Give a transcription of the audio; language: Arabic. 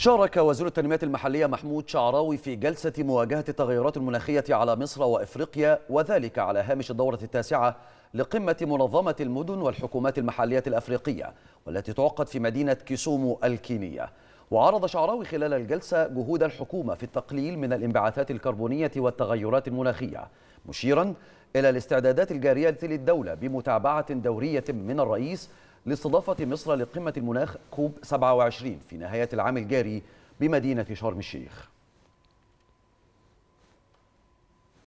شارك وزير التنمية المحلية محمود شعراوي في جلسة مواجهة التغيرات المناخية على مصر وإفريقيا وذلك على هامش الدورة التاسعة لقمة منظمة المدن والحكومات المحلية الأفريقية والتي تعقد في مدينة كيسومو الكينية وعرض شعراوي خلال الجلسة جهود الحكومة في التقليل من الانبعاثات الكربونية والتغيرات المناخية مشيرا إلى الاستعدادات الجارية للدولة بمتابعة دورية من الرئيس لاستضافة مصر لقمة المناخ كوب 27 في نهاية العام الجاري بمدينة شرم الشيخ